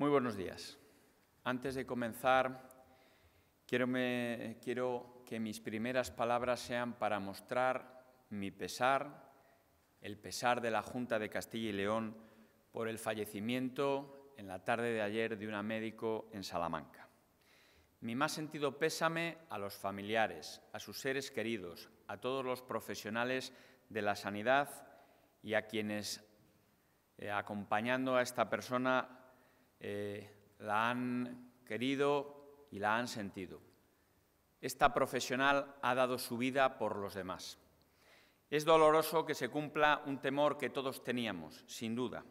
Muy buenos días. Antes de comenzar, quiero, quiero, que mis primeras palabras sean para mostrar mi pesar, el pesar de la Junta de Castilla y León por el fallecimiento en la tarde de ayer de una médico en Salamanca. Mi más sentido pésame a los familiares, a sus seres queridos, a todos los profesionales de la sanidad y a quienes, eh, acompañando a esta persona, eh, la han querido y la han sentido. Esta profesional ha dado su vida por los demás. Es doloroso que se cumpla un temor que todos teníamos, sin duda,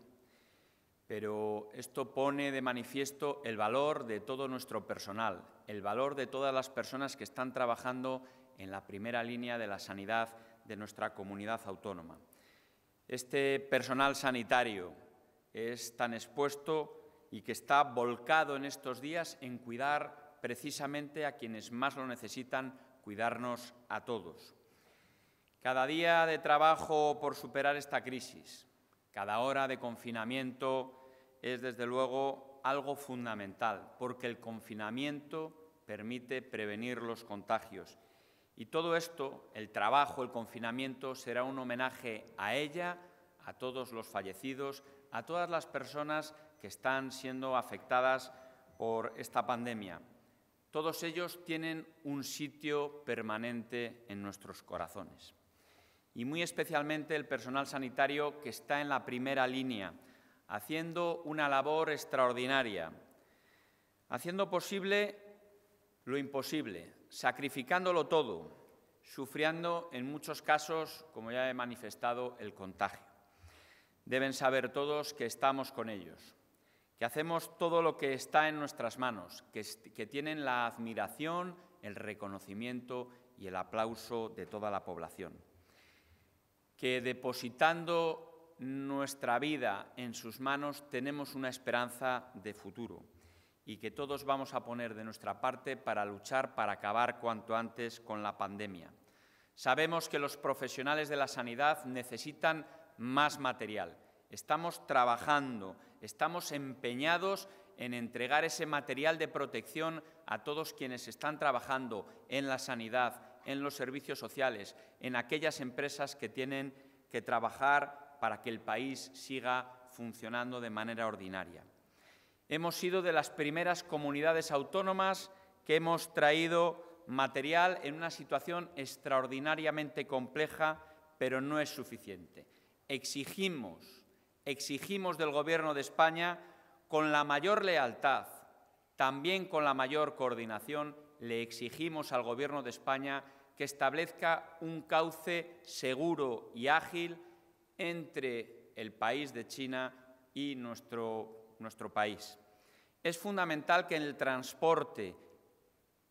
pero esto pone de manifiesto el valor de todo nuestro personal, el valor de todas las personas que están trabajando en la primera línea de la sanidad de nuestra comunidad autónoma. Este personal sanitario es tan expuesto y que está volcado en estos días en cuidar precisamente a quienes más lo necesitan, cuidarnos a todos. Cada día de trabajo por superar esta crisis, cada hora de confinamiento es desde luego algo fundamental, porque el confinamiento permite prevenir los contagios. Y todo esto, el trabajo, el confinamiento, será un homenaje a ella, a todos los fallecidos, a todas las personas que están siendo afectadas por esta pandemia. Todos ellos tienen un sitio permanente en nuestros corazones. Y muy especialmente el personal sanitario que está en la primera línea, haciendo una labor extraordinaria, haciendo posible lo imposible, sacrificándolo todo, sufriendo en muchos casos, como ya he manifestado, el contagio. Deben saber todos que estamos con ellos que hacemos todo lo que está en nuestras manos, que, tienen la admiración, el reconocimiento y el aplauso de toda la población, que depositando nuestra vida en sus manos tenemos una esperanza de futuro y que todos vamos a poner de nuestra parte para luchar para acabar cuanto antes con la pandemia. Sabemos que los profesionales de la sanidad necesitan más material. Estamos trabajando estamos empeñados en entregar ese material de protección a todos quienes están trabajando en la sanidad, en los servicios sociales, en aquellas empresas que tienen que trabajar para que el país siga funcionando de manera ordinaria. Hemos sido de las primeras comunidades autónomas que hemos traído material en una situación extraordinariamente compleja, pero no es suficiente. Exigimos exigimos del Gobierno de España con la mayor lealtad, también con la mayor coordinación, le exigimos al Gobierno de España que establezca un cauce seguro y ágil entre el país de China y nuestro, país. Es fundamental que el transporte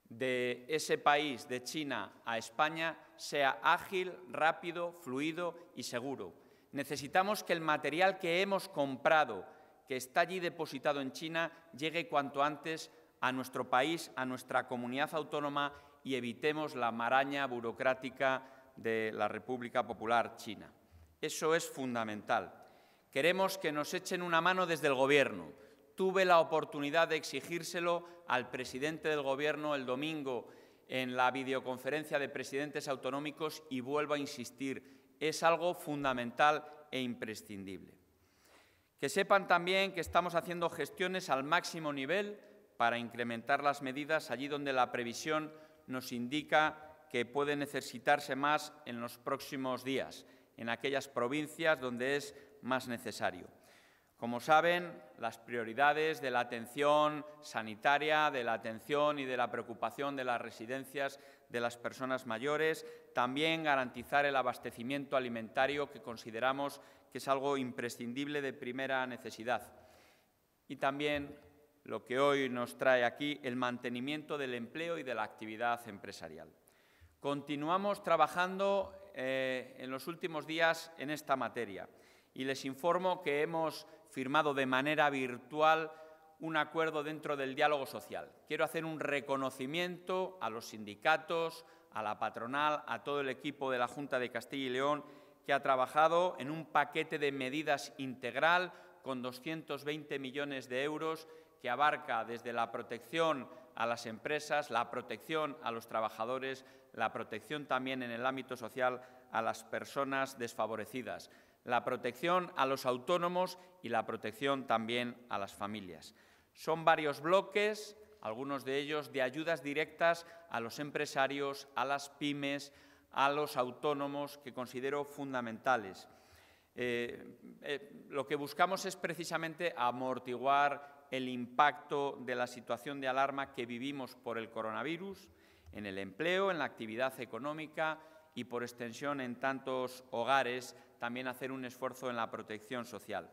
de ese país, de China a España, sea ágil, rápido, fluido y seguro Necesitamos que el material que hemos comprado, que está allí depositado en China, llegue cuanto antes a nuestro país, a nuestra comunidad autónoma y evitemos la maraña burocrática de la República Popular China. Eso es fundamental. Queremos que nos echen una mano desde el Gobierno. Tuve la oportunidad de exigírselo al presidente del Gobierno el domingo en la videoconferencia de presidentes autonómicos y vuelvo a insistir, es algo fundamental e imprescindible. Que sepan también que estamos haciendo gestiones al máximo nivel para incrementar las medidas allí donde la previsión nos indica que puede necesitarse más en los próximos días, en aquellas provincias donde es más necesario. Como saben, las prioridades de la atención sanitaria, de la atención y de la preocupación de las residencias de las personas mayores, también garantizar el abastecimiento alimentario que consideramos que es algo imprescindible de primera necesidad y también lo que hoy nos trae aquí, el mantenimiento del empleo y de la actividad empresarial. Continuamos trabajando eh, en los últimos días en esta materia y les informo que hemos firmado de manera virtual un acuerdo dentro del diálogo social. Quiero hacer un reconocimiento a los sindicatos, a la patronal, a todo el equipo de la Junta de Castilla y León que ha trabajado en un paquete de medidas integral con 220 millones de euros que abarca desde la protección a las empresas, la protección a los trabajadores, la protección también en el ámbito social a las personas desfavorecidas, la protección a los autónomos y la protección también a las familias. Son varios bloques, algunos de ellos de ayudas directas a los empresarios, a las pymes, a los autónomos, que considero fundamentales. Eh, eh, lo que buscamos es precisamente amortiguar el impacto de la situación de alarma que vivimos por el coronavirus en el empleo, en la actividad económica y, por extensión, en tantos hogares, también hacer un esfuerzo en la protección social.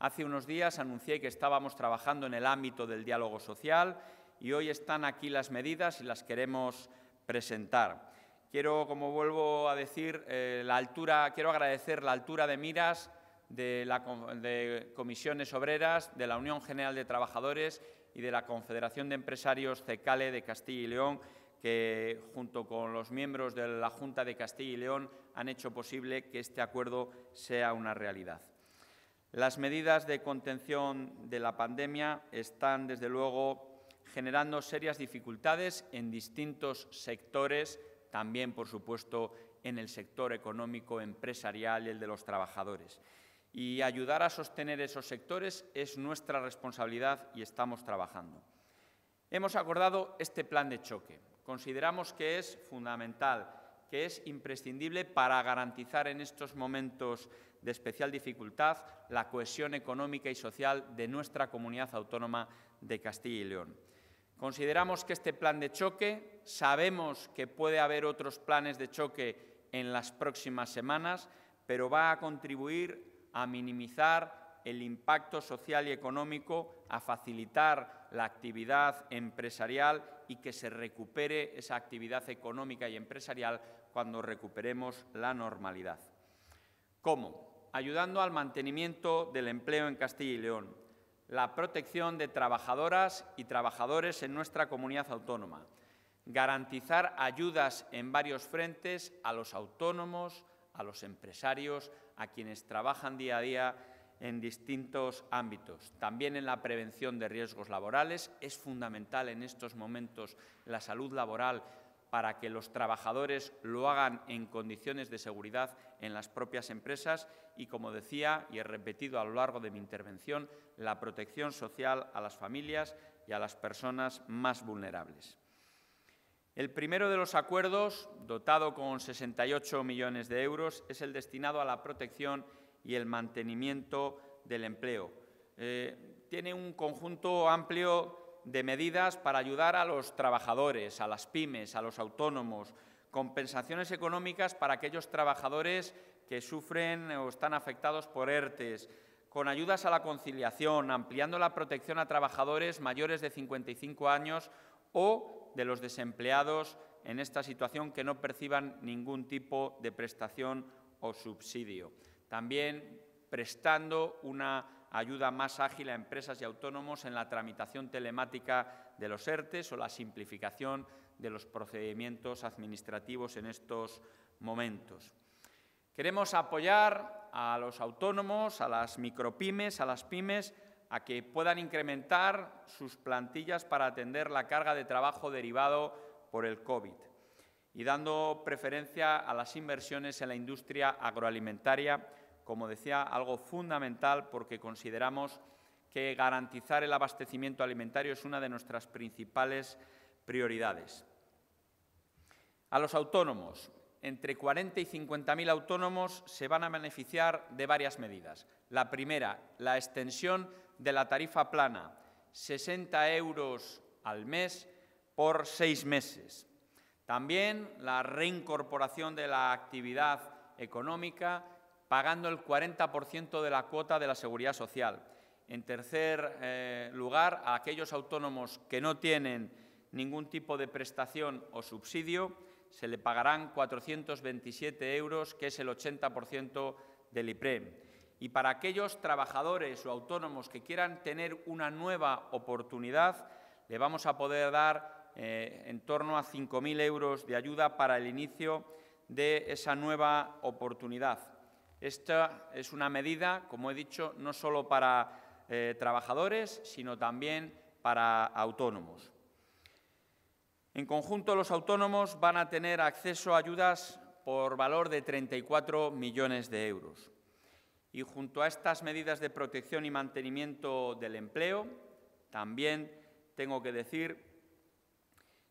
Hace unos días anuncié que estábamos trabajando en el ámbito del diálogo social y hoy están aquí las medidas y las queremos presentar. Quiero, como vuelvo a decir, eh, la altura, quiero agradecer la altura de miras de, la, de Comisiones Obreras, de la Unión General de Trabajadores y de la Confederación de Empresarios CECALE de Castilla y León, que junto con los miembros de la Junta de Castilla y León han hecho posible que este acuerdo sea una realidad. Las medidas de contención de la pandemia están, desde luego, generando serias dificultades en distintos sectores, también, por supuesto, en el sector económico, empresarial y el de los trabajadores. Y ayudar a sostener esos sectores es nuestra responsabilidad y estamos trabajando. Hemos acordado este plan de choque. Consideramos que es fundamental, que es imprescindible para garantizar en estos momentos de especial dificultad la cohesión económica y social de nuestra comunidad autónoma de Castilla y León. Consideramos que este plan de choque, sabemos que puede haber otros planes de choque en las próximas semanas, pero va a contribuir a minimizar el impacto social y económico, a facilitar la actividad empresarial y que se recupere esa actividad económica y empresarial cuando recuperemos la normalidad. ¿Cómo? Ayudando al mantenimiento del empleo en Castilla y León, la protección de trabajadoras y trabajadores en nuestra comunidad autónoma, garantizar ayudas en varios frentes a los autónomos, a los empresarios, a quienes trabajan día a día en distintos ámbitos. También en la prevención de riesgos laborales es fundamental en estos momentos la salud laboral para que los trabajadores lo hagan en condiciones de seguridad en las propias empresas y, como decía y he repetido a lo largo de mi intervención, la protección social a las familias y a las personas más vulnerables. El primero de los acuerdos, dotado con 68 millones de euros, es el destinado a la protección y el mantenimiento del empleo. Eh, tiene un conjunto amplio de medidas para ayudar a los trabajadores, a las pymes, a los autónomos, compensaciones económicas para aquellos trabajadores que sufren o están afectados por ERTES, con ayudas a la conciliación, ampliando la protección a trabajadores mayores de 55 años o de los desempleados en esta situación que no perciban ningún tipo de prestación o subsidio. También prestando una ayuda más ágil a empresas y autónomos en la tramitación telemática de los ERTES o la simplificación de los procedimientos administrativos en estos momentos. Queremos apoyar a los autónomos, a las micropymes, a las pymes, a que puedan incrementar sus plantillas para atender la carga de trabajo derivado por el COVID y dando preferencia a las inversiones en la industria agroalimentaria como decía, algo fundamental porque consideramos que garantizar el abastecimiento alimentario es una de nuestras principales prioridades. A los autónomos, entre 40 y 50.000 autónomos se van a beneficiar de varias medidas. La primera, la extensión de la tarifa plana, 60 euros al mes por seis meses. También la reincorporación de la actividad económica pagando el 40% de la cuota de la seguridad social. En tercer eh, lugar, a aquellos autónomos que no tienen ningún tipo de prestación o subsidio, se le pagarán 427 euros, que es el 80% del IPREM. Y para aquellos trabajadores o autónomos que quieran tener una nueva oportunidad, le vamos a poder dar eh, en torno a 5.000 euros de ayuda para el inicio de esa nueva oportunidad. Esta es una medida, como he dicho, no solo para eh, trabajadores, sino también para autónomos. En conjunto, los autónomos van a tener acceso a ayudas por valor de 34 millones de euros. Y junto a estas medidas de protección y mantenimiento del empleo, también tengo que decir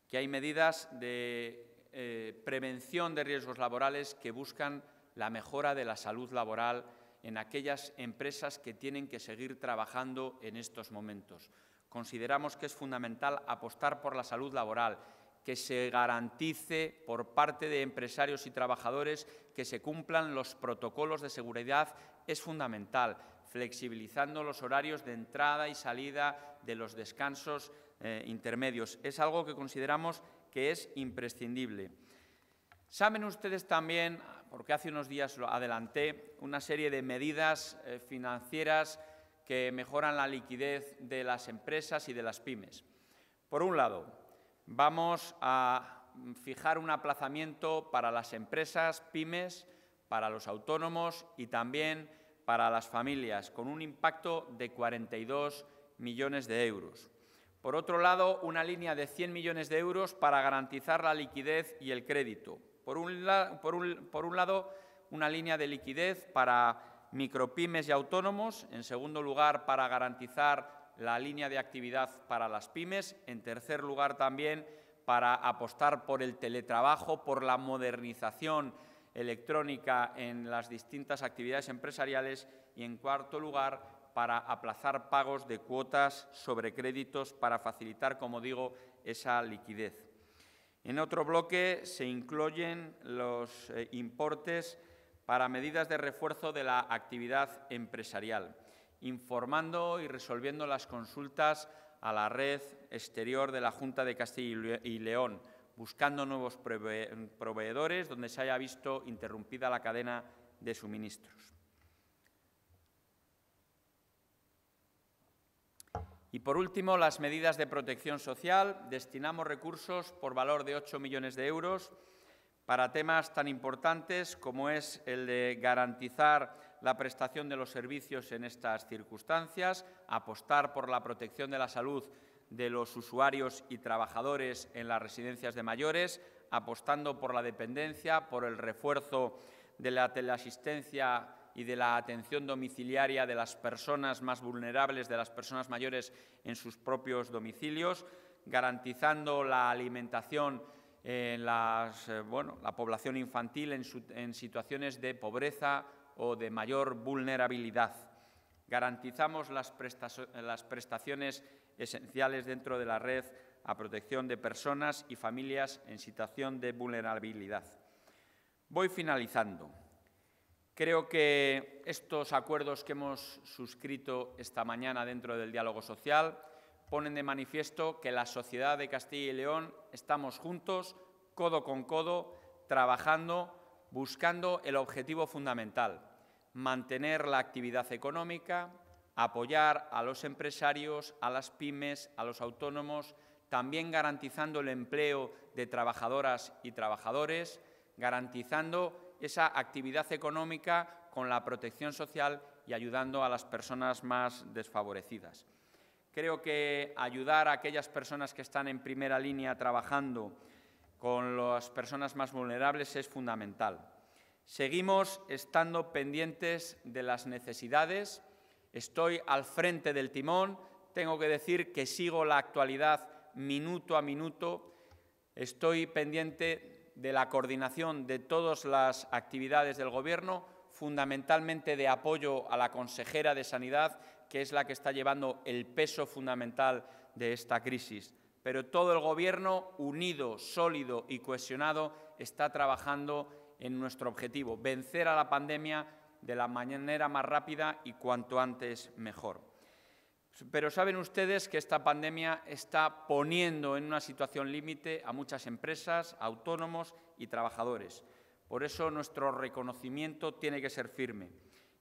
que hay medidas de eh, prevención de riesgos laborales que buscan la mejora de la salud laboral en aquellas empresas que tienen que seguir trabajando en estos momentos. Consideramos que es fundamental apostar por la salud laboral, que se garantice por parte de empresarios y trabajadores que se cumplan los protocolos de seguridad es fundamental, flexibilizando los horarios de entrada y salida de los descansos eh, intermedios. Es algo que consideramos que es imprescindible. Saben ustedes también, porque hace unos días lo adelanté, una serie de medidas eh, financieras que mejoran la liquidez de las empresas y de las pymes. Por un lado, vamos a mm, fijar un aplazamiento para las empresas, pymes, para los autónomos y también para las familias, con un impacto de 42 millones de euros. Por otro lado, una línea de 100 millones de euros para garantizar la liquidez y el crédito. Por un, lado, una línea de liquidez para micropymes y autónomos. En segundo lugar, para garantizar la línea de actividad para las pymes. En tercer lugar, también para apostar por el teletrabajo, por la modernización electrónica en las distintas actividades empresariales y, en cuarto lugar, para aplazar pagos de cuotas sobre créditos para facilitar, como digo, esa liquidez. En otro bloque se incluyen los eh, importes para medidas de refuerzo de la actividad empresarial, informando y resolviendo las consultas a la red exterior de la Junta de Castilla y León, buscando nuevos proveedores donde se haya visto interrumpida la cadena de suministros. Y por último, las medidas de protección social. Destinamos recursos por valor de 8 millones de euros para temas tan importantes como es el de garantizar la prestación de los servicios en estas circunstancias, apostar por la protección de la salud de los usuarios y trabajadores en las residencias de mayores, apostando por la dependencia, por el refuerzo de la teleasistencia y de la atención domiciliaria de las personas más vulnerables, de las personas mayores en sus propios domicilios, garantizando la alimentación en eh, la población infantil en, situaciones de pobreza o de mayor vulnerabilidad. Garantizamos las, las prestaciones esenciales dentro de la red a protección de personas y familias en situación de vulnerabilidad. Voy finalizando. Creo que estos acuerdos que hemos suscrito esta mañana dentro del diálogo social ponen de manifiesto que la sociedad de Castilla y León estamos juntos, codo con codo, trabajando, buscando el objetivo fundamental, mantener la actividad económica, apoyar a los empresarios, a las pymes, a los autónomos, también garantizando el empleo de trabajadoras y trabajadores, garantizando esa actividad económica con la protección social y ayudando a las personas más desfavorecidas. Creo que ayudar a aquellas personas que están en primera línea trabajando con las personas más vulnerables es fundamental. Seguimos estando pendientes de las necesidades. Estoy al frente del timón. Tengo que decir que sigo la actualidad minuto a minuto. Estoy pendiente de la coordinación de todas las actividades del Gobierno, fundamentalmente de apoyo a la consejera de Sanidad, que es la que está llevando el peso fundamental de esta crisis. Pero todo el Gobierno, unido, sólido y cohesionado, está trabajando en nuestro objetivo, vencer a la pandemia de la manera más rápida y cuanto antes mejor. Pero saben ustedes que esta pandemia está poniendo en una situación límite a muchas empresas, autónomos y trabajadores. Por eso nuestro reconocimiento tiene que ser firme.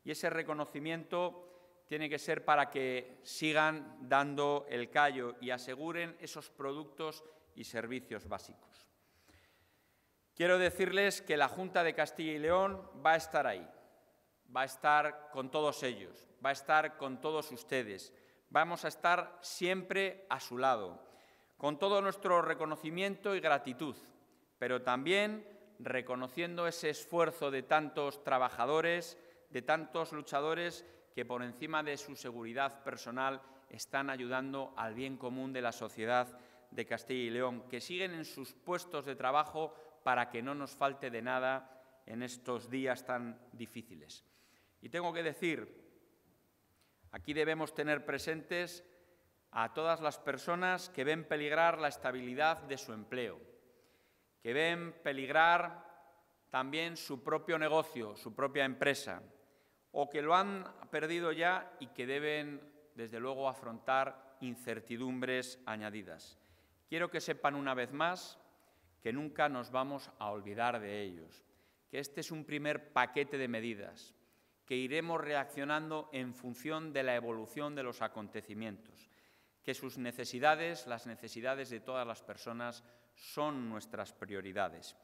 Y ese reconocimiento tiene que ser para que sigan dando el callo y aseguren esos productos y servicios básicos. Quiero decirles que la Junta de Castilla y León va a estar ahí, va a estar con todos ellos, va a estar con todos ustedes Vamos a estar siempre a su lado, con todo nuestro reconocimiento y gratitud, pero también reconociendo ese esfuerzo de tantos trabajadores, de tantos luchadores que por encima de su seguridad personal están ayudando al bien común de la sociedad de Castilla y León, que siguen en sus puestos de trabajo para que no nos falte de nada en estos días tan difíciles. Y tengo que decir Aquí debemos tener presentes a todas las personas que ven peligrar la estabilidad de su empleo, que ven peligrar también su propio negocio, su propia empresa, o que lo han perdido ya y que deben, desde luego, afrontar incertidumbres añadidas. Quiero que sepan una vez más que nunca nos vamos a olvidar de ellos, que este es un primer paquete de medidas que iremos reaccionando en función de la evolución de los acontecimientos, que sus necesidades, las necesidades de todas las personas, son nuestras prioridades,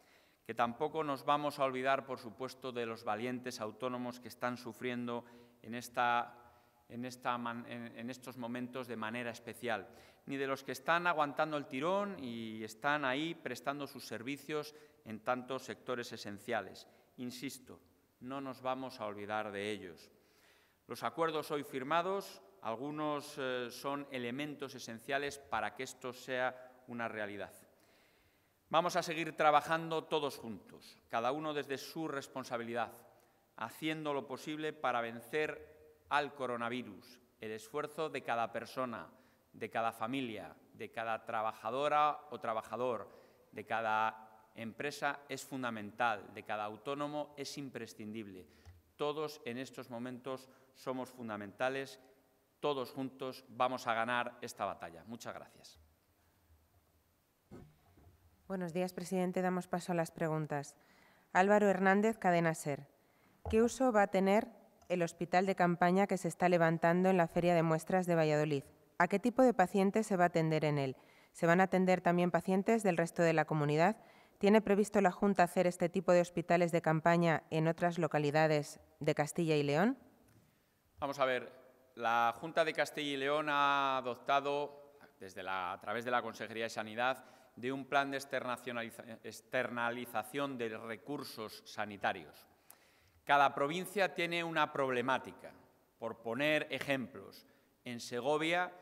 que tampoco nos vamos a olvidar, por supuesto, de los valientes autónomos que están sufriendo en, en, estos momentos de manera especial, ni de los que están aguantando el tirón y están ahí prestando sus servicios en tantos sectores esenciales. Insisto, no nos vamos a olvidar de ellos. Los acuerdos hoy firmados, algunos eh, son elementos esenciales para que esto sea una realidad. Vamos a seguir trabajando todos juntos, cada uno desde su responsabilidad, haciendo lo posible para vencer al coronavirus, el esfuerzo de cada persona, de cada familia, de cada trabajadora o trabajador, de cada empresa es fundamental, de cada autónomo es imprescindible. Todos en estos momentos somos fundamentales, todos juntos vamos a ganar esta batalla. Muchas gracias. Buenos días, presidente. Damos paso a las preguntas. Álvaro Hernández, Cadena Ser. ¿Qué uso va a tener el hospital de campaña que se está levantando en la Feria de Muestras de Valladolid? ¿A qué tipo de pacientes se va a atender en él? ¿Se van a atender también pacientes del resto de la comunidad? ¿Tiene previsto la Junta hacer este tipo de hospitales de campaña en otras localidades de Castilla y León? Vamos a ver, la Junta de Castilla y León ha adoptado, desde la, a través de la Consejería de Sanidad, de un plan de externalización de recursos sanitarios. Cada provincia tiene una problemática. Por poner ejemplos, en Segovia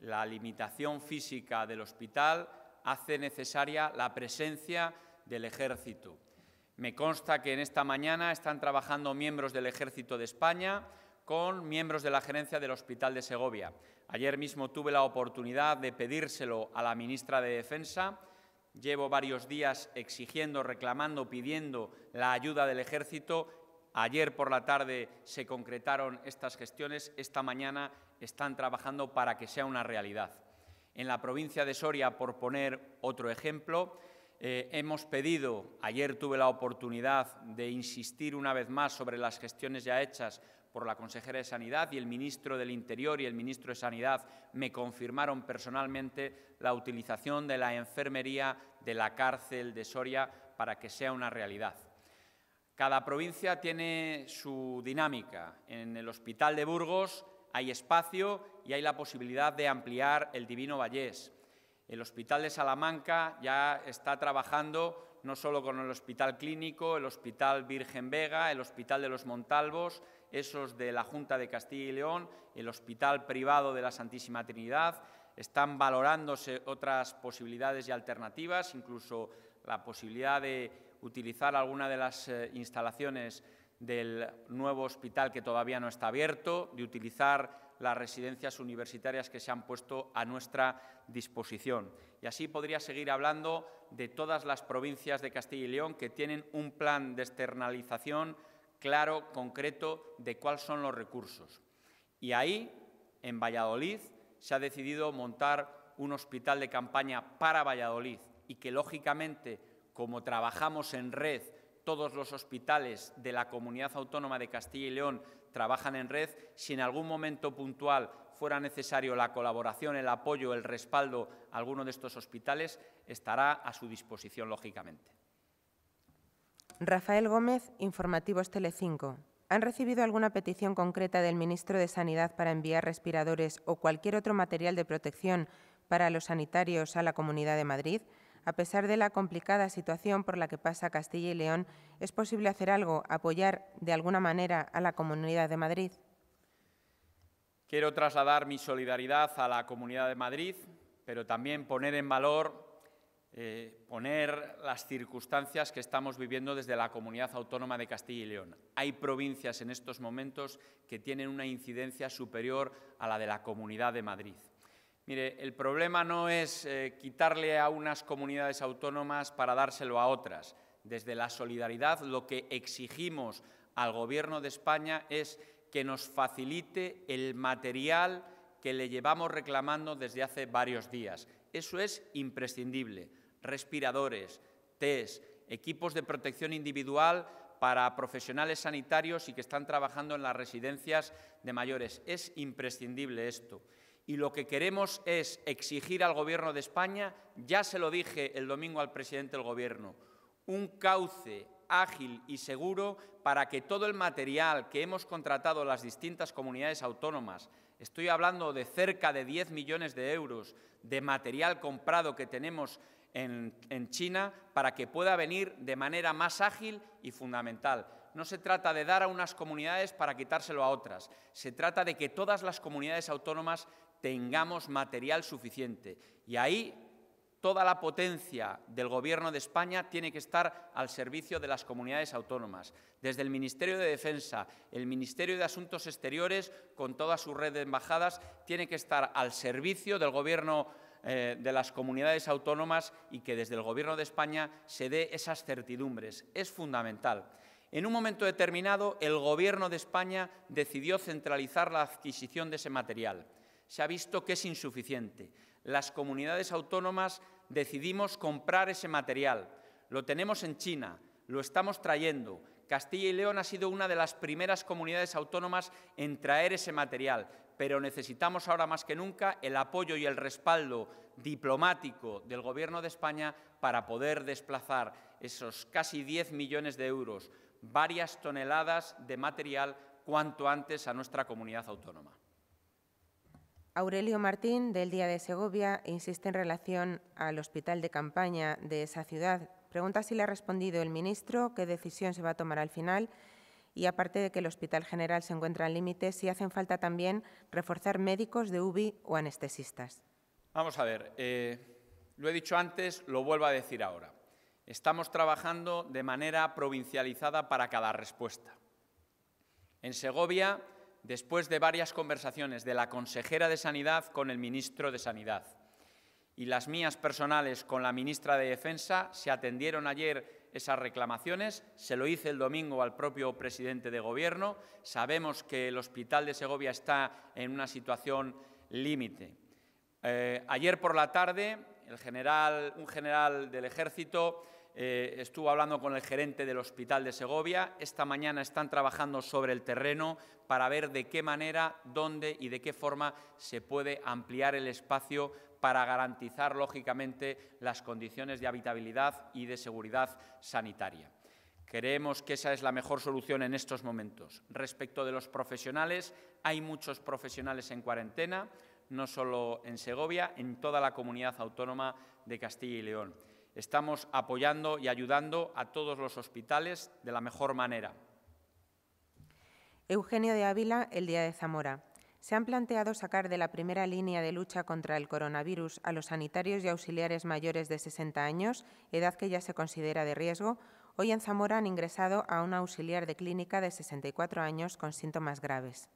la limitación física del hospital hace necesaria la presencia del Ejército. Me consta que en esta mañana están trabajando miembros del Ejército de España con miembros de la gerencia del Hospital de Segovia. Ayer mismo tuve la oportunidad de pedírselo a la ministra de Defensa. Llevo varios días exigiendo, reclamando, pidiendo la ayuda del Ejército. Ayer por la tarde se concretaron estas gestiones. Esta mañana están trabajando para que sea una realidad. En la provincia de Soria, por poner otro ejemplo, eh, hemos pedido, ayer tuve la oportunidad de insistir una vez más sobre las gestiones ya hechas por la consejera de Sanidad y el ministro del Interior y el ministro de Sanidad me confirmaron personalmente la utilización de la enfermería de la cárcel de Soria para que sea una realidad. Cada provincia tiene su dinámica. En el Hospital de Burgos hay espacio y hay la posibilidad de ampliar el Divino Vallés. El Hospital de Salamanca ya está trabajando no solo con el Hospital Clínico, el Hospital Virgen Vega, el Hospital de los Montalvos, esos de la Junta de Castilla y León, el Hospital Privado de la Santísima Trinidad. Están valorándose otras posibilidades y alternativas, incluso la posibilidad de utilizar alguna de las eh, instalaciones del nuevo hospital que todavía no está abierto, de utilizar las residencias universitarias que se han puesto a nuestra disposición. Y así podría seguir hablando de todas las provincias de Castilla y León que tienen un plan de externalización claro, concreto, de cuáles son los recursos. Y ahí, en Valladolid, se ha decidido montar un hospital de campaña para Valladolid y que, lógicamente, como trabajamos en red, todos los hospitales de la comunidad autónoma de Castilla y León trabajan en red. Si en algún momento puntual fuera necesario la colaboración, el apoyo, el respaldo a alguno de estos hospitales, estará a su disposición, lógicamente. Rafael Gómez, Informativos Telecinco. ¿Han recibido alguna petición concreta del ministro de Sanidad para enviar respiradores o cualquier otro material de protección para los sanitarios a la Comunidad de Madrid? A pesar de la complicada situación por la que pasa Castilla y León, ¿es posible hacer algo, apoyar de alguna manera a la Comunidad de Madrid? Quiero trasladar mi solidaridad a la Comunidad de Madrid, pero también poner en valor, eh, poner las circunstancias que estamos viviendo desde la Comunidad Autónoma de Castilla y León. Hay provincias en estos momentos que tienen una incidencia superior a la de la Comunidad de Madrid. Mire, el problema no es eh, quitarle a unas comunidades autónomas para dárselo a otras. Desde la solidaridad lo que exigimos al Gobierno de España es que nos facilite el material que le llevamos reclamando desde hace varios días. Eso es imprescindible. Respiradores, test, equipos de protección individual para profesionales sanitarios y que están trabajando en las residencias de mayores. Es imprescindible esto y lo que queremos es exigir al Gobierno de España, ya se lo dije el domingo al presidente del Gobierno, un cauce ágil y seguro para que todo el material que hemos contratado las distintas comunidades autónomas, estoy hablando de cerca de 10 millones de euros de material comprado que tenemos en, China, para que pueda venir de manera más ágil y fundamental. No se trata de dar a unas comunidades para quitárselo a otras, se trata de que todas las comunidades autónomas tengamos material suficiente. Y ahí toda la potencia del Gobierno de España tiene que estar al servicio de las comunidades autónomas, desde el Ministerio de Defensa, el Ministerio de Asuntos Exteriores, con toda su red de embajadas, tiene que estar al servicio del Gobierno eh, de las comunidades autónomas y que desde el Gobierno de España se dé esas certidumbres. Es fundamental. En un momento determinado, el Gobierno de España decidió centralizar la adquisición de ese material se ha visto que es insuficiente. Las comunidades autónomas decidimos comprar ese material. Lo tenemos en China, lo estamos trayendo. Castilla y León ha sido una de las primeras comunidades autónomas en traer ese material, pero necesitamos ahora más que nunca el apoyo y el respaldo diplomático del Gobierno de España para poder desplazar esos casi 10 millones de euros, varias toneladas de material cuanto antes a nuestra comunidad autónoma. Aurelio Martín, del Día de Segovia, insiste en relación al hospital de campaña de esa ciudad. Pregunta si le ha respondido el ministro, qué decisión se va a tomar al final y, aparte de que el Hospital General se encuentra en límite, si hacen falta también reforzar médicos de UBI o anestesistas. Vamos a ver, eh, lo he dicho antes, lo vuelvo a decir ahora. Estamos trabajando de manera provincializada para cada respuesta. En Segovia después de varias conversaciones de la consejera de Sanidad con el ministro de Sanidad y las mías personales con la ministra de Defensa, se atendieron ayer esas reclamaciones, se lo hice el domingo al propio presidente de Gobierno, sabemos que el Hospital de Segovia está en una situación límite. Eh, ayer por la tarde, un general del Ejército eh, estuvo hablando con el gerente del hospital de Segovia. Esta mañana están trabajando sobre el terreno para ver de qué manera, dónde y de qué forma se puede ampliar el espacio para garantizar, lógicamente, las condiciones de habitabilidad y de seguridad sanitaria. Creemos que esa es la mejor solución en estos momentos. Respecto de los profesionales, hay muchos profesionales en cuarentena, no solo en Segovia, en toda la comunidad autónoma de Castilla y León estamos apoyando y ayudando a todos los hospitales de la mejor manera. Eugenio de Ávila, el Día de Zamora. Se han planteado sacar de la primera línea de lucha contra el coronavirus a los sanitarios y auxiliares mayores de 60 años, edad que ya se considera de riesgo. Hoy en Zamora han ingresado a un auxiliar de clínica de 64 años con síntomas graves.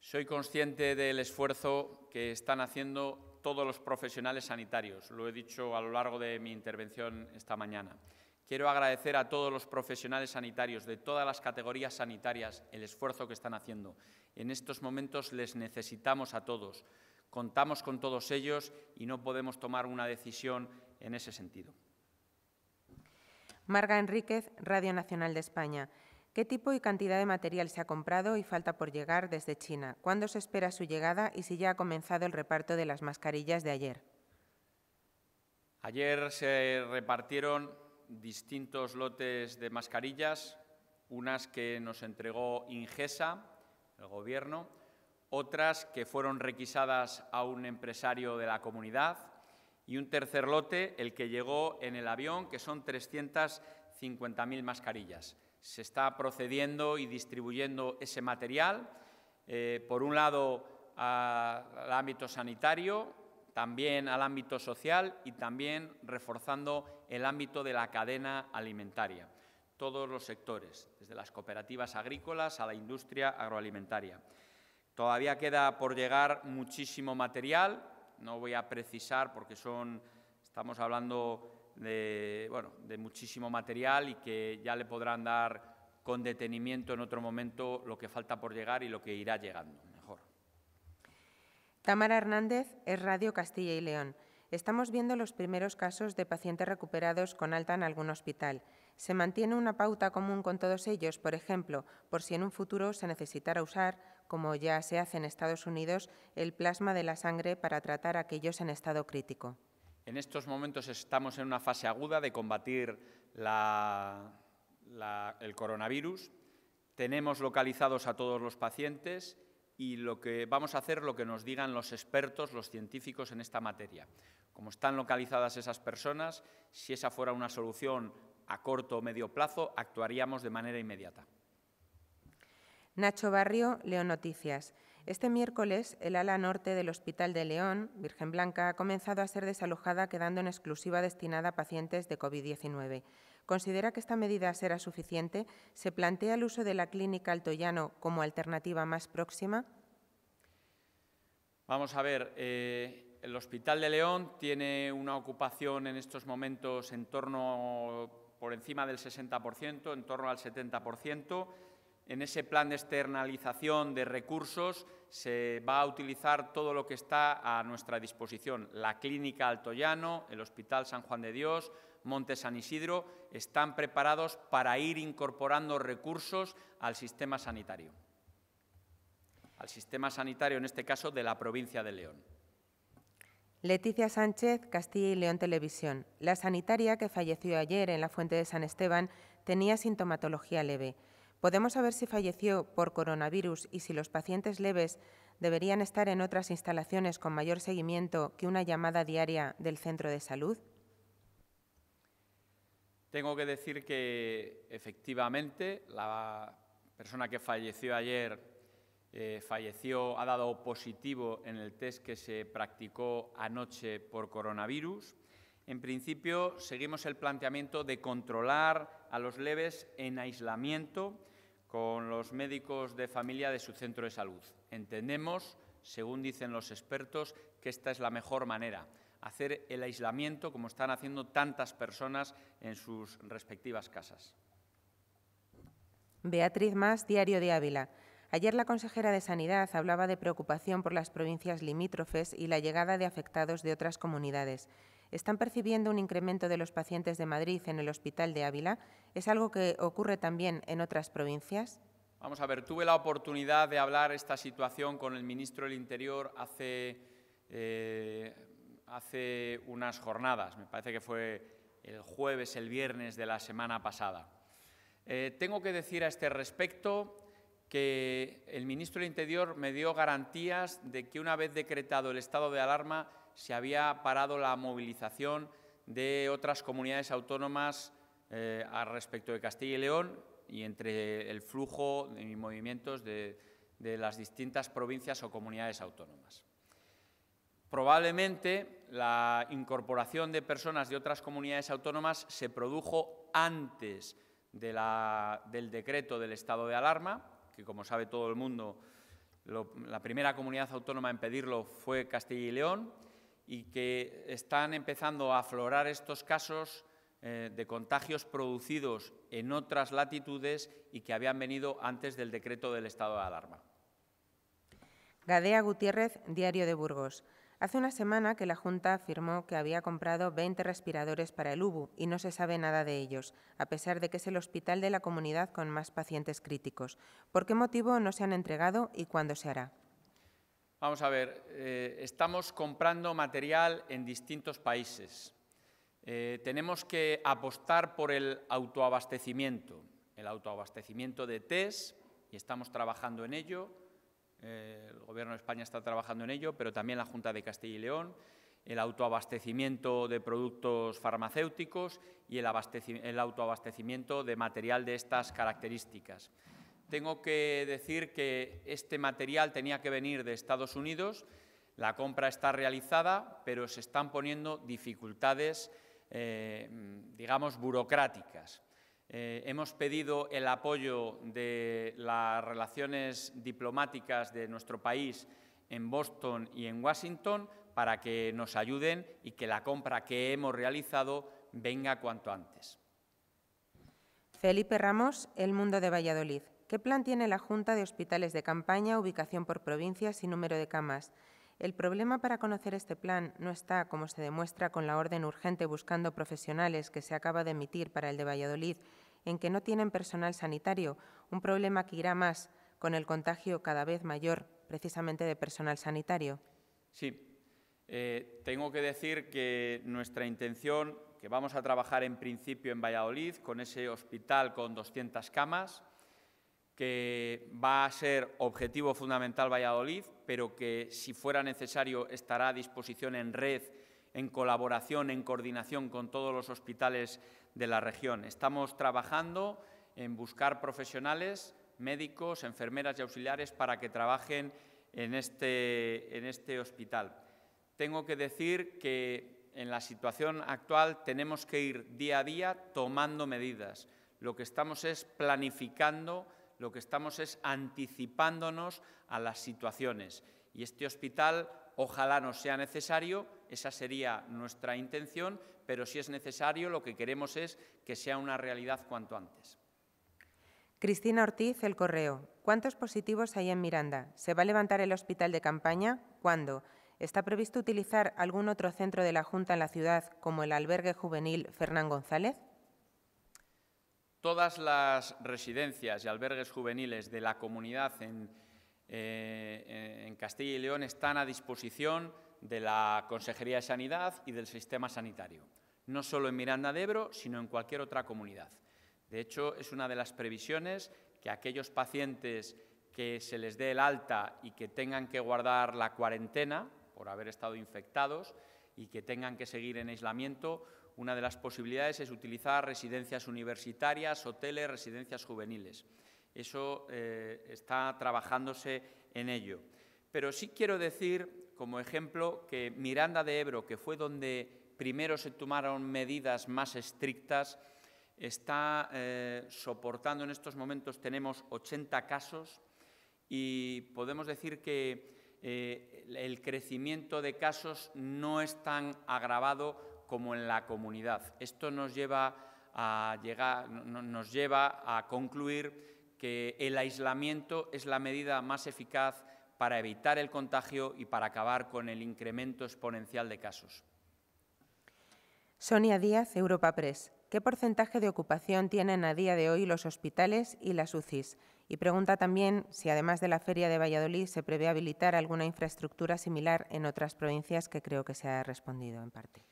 Soy consciente del esfuerzo que están haciendo todos los profesionales sanitarios. Lo he dicho a lo largo de mi intervención esta mañana. Quiero agradecer a todos los profesionales sanitarios de todas las categorías sanitarias el esfuerzo que están haciendo. En estos momentos les necesitamos a todos. Contamos con todos ellos y no podemos tomar una decisión en ese sentido. Marga Enríquez, Radio Nacional de España. ¿Qué tipo y cantidad de material se ha comprado y falta por llegar desde China? ¿Cuándo se espera su llegada y si ya ha comenzado el reparto de las mascarillas de ayer? Ayer se repartieron distintos lotes de mascarillas, unas que nos entregó Ingesa, el Gobierno, otras que fueron requisadas a un empresario de la comunidad y un tercer lote, el que llegó en el avión, que son 350.000 mascarillas se está procediendo y distribuyendo ese material, eh, por un lado al ámbito sanitario, también al ámbito social y también reforzando el ámbito de la cadena alimentaria, todos los sectores, desde las cooperativas agrícolas a la industria agroalimentaria. Todavía queda por llegar muchísimo material, no voy a precisar porque son, estamos hablando de, bueno, de muchísimo material y que ya le podrán dar con detenimiento en otro momento lo que falta por llegar y lo que irá llegando mejor. Tamara Hernández es Radio Castilla y León. Estamos viendo los primeros casos de pacientes recuperados con alta en algún hospital. ¿Se mantiene una pauta común con todos ellos, por ejemplo, por si en un futuro se necesitara usar, como ya se hace en Estados Unidos, el plasma de la sangre para tratar a aquellos en estado crítico? En estos momentos estamos en una fase aguda de combatir el coronavirus. Tenemos localizados a todos los pacientes y lo que vamos a hacer lo que nos digan los expertos, los científicos en esta materia. Como están localizadas esas personas, si esa fuera una solución a corto o medio plazo, actuaríamos de manera inmediata. Nacho Barrio, Leo Noticias. Este miércoles, el ala norte del Hospital de León, Virgen Blanca, ha comenzado a ser desalojada, quedando en exclusiva destinada a pacientes de COVID-19. Considera que esta medida será suficiente. ¿Se plantea el uso de la clínica Altoyano como alternativa más próxima? Vamos a ver. Eh, el Hospital de León tiene una ocupación en estos momentos en torno por encima del 60%, en torno al 70%. En ese plan de externalización de recursos se va a utilizar todo lo que está a nuestra disposición. La Clínica Altoyano, el Hospital San Juan de Dios, Monte San Isidro, están preparados para ir incorporando recursos al sistema sanitario. Al sistema sanitario, en este caso, de la provincia de León. Leticia Sánchez, Castilla y León Televisión. La sanitaria que falleció ayer en la Fuente de San Esteban tenía sintomatología leve. ¿Podemos saber si falleció por coronavirus y si los pacientes leves deberían estar en otras instalaciones con mayor seguimiento que una llamada diaria del centro de salud? Tengo que decir que efectivamente la persona que falleció ayer eh, falleció, ha dado positivo en el test que se practicó anoche por coronavirus. En principio, seguimos el planteamiento de controlar a los leves en aislamiento con los médicos de familia de su centro de salud. Entendemos, según dicen los expertos, que esta es la mejor manera, hacer el aislamiento como están haciendo tantas personas en sus respectivas casas. Beatriz Más, Diario de Ávila. Ayer la consejera de Sanidad hablaba de preocupación por las provincias limítrofes y la llegada de afectados de otras comunidades están percibiendo un incremento de los pacientes de Madrid en el Hospital de Ávila. ¿Es algo que ocurre también en otras provincias? Vamos a ver, tuve la oportunidad de hablar esta situación con el ministro del Interior hace, eh, hace unas jornadas, me parece que fue el jueves, el viernes de la semana pasada. Eh, tengo que decir a este respecto que el ministro del Interior me dio garantías de que una vez decretado el estado de alarma se había parado la movilización de otras comunidades autónomas eh, al respecto de Castilla y León y entre el flujo de movimientos de, las distintas provincias o comunidades autónomas. Probablemente la incorporación de personas de otras comunidades autónomas se produjo antes del decreto del estado de alarma, que como sabe todo el mundo, la primera comunidad autónoma en pedirlo fue Castilla y León, y que están empezando a aflorar estos casos eh, de contagios producidos en otras latitudes y que habían venido antes del decreto del estado de alarma. Gadea Gutiérrez, Diario de Burgos. Hace una semana que la Junta afirmó que había comprado 20 respiradores para el UBU y no se sabe nada de ellos, a pesar de que es el hospital de la comunidad con más pacientes críticos. ¿Por qué motivo no se han entregado y cuándo se hará? Vamos a ver, eh, estamos comprando material en distintos países. Eh, tenemos que apostar por el autoabastecimiento, el autoabastecimiento de test, y estamos trabajando en ello. Eh, el Gobierno de España está trabajando en ello, pero también la Junta de Castilla y León, el autoabastecimiento de productos farmacéuticos y el autoabastecimiento de material de estas características. Tengo que decir que este material tenía que venir de Estados Unidos, la compra está realizada, pero se están poniendo dificultades, eh, digamos, burocráticas. Eh, hemos pedido el apoyo de las relaciones diplomáticas de nuestro país en Boston y en Washington para que nos ayuden y que la compra que hemos realizado venga cuanto antes. Felipe Ramos, El Mundo de Valladolid. ¿Qué plan tiene la Junta de Hospitales de Campaña, ubicación por provincias y número de camas? El problema para conocer este plan no está, como se demuestra con la orden urgente buscando profesionales que se acaba de emitir para el de Valladolid, en que no tienen personal sanitario, un problema que irá más con el contagio cada vez mayor, precisamente de personal sanitario. Sí, eh, tengo que decir que nuestra intención, que vamos a trabajar en principio en Valladolid con ese hospital con 200 camas, que va a ser objetivo fundamental Valladolid, pero que si fuera necesario estará a disposición en red, en colaboración, en coordinación con todos los hospitales de la región. Estamos trabajando en buscar profesionales, médicos, enfermeras y auxiliares para que trabajen en este, en este hospital. Tengo que decir que en la situación actual tenemos que ir día a día tomando medidas. Lo que estamos es planificando lo que estamos es anticipándonos a las situaciones. Y este hospital ojalá no sea necesario, esa sería nuestra intención, pero si es necesario lo que queremos es que sea una realidad cuanto antes. Cristina Ortiz, El Correo. ¿Cuántos positivos hay en Miranda? ¿Se va a levantar el hospital de campaña? ¿Cuándo? ¿Está previsto utilizar algún otro centro de la Junta en la ciudad, como el albergue juvenil Fernán González? Todas las residencias y albergues juveniles de la comunidad eh, en, Castilla y León están a disposición de la Consejería de Sanidad y del sistema sanitario, no solo en Miranda de Ebro, sino en cualquier otra comunidad. De hecho, es una de las previsiones que aquellos pacientes que se les dé el alta y que tengan que guardar la cuarentena por haber estado infectados y que tengan que seguir en aislamiento, una de las posibilidades es utilizar residencias universitarias, hoteles, residencias juveniles. Eso eh, está trabajándose en ello. Pero sí quiero decir, como ejemplo, que Miranda de Ebro, que fue donde primero se tomaron medidas más estrictas, está eh, soportando en estos momentos, tenemos 80 casos y podemos decir que eh, el crecimiento de casos no es tan agravado como en la comunidad. Esto nos lleva a, llegar, nos lleva a concluir que el aislamiento es la medida más eficaz para evitar el contagio y para acabar con el incremento exponencial de casos. Sonia Díaz, Europa Press. ¿Qué porcentaje de ocupación tienen a día de hoy los hospitales y las UCIs? Y pregunta también si, además de la Feria de Valladolid, se prevé habilitar alguna infraestructura similar en otras provincias, que creo que se ha respondido en parte.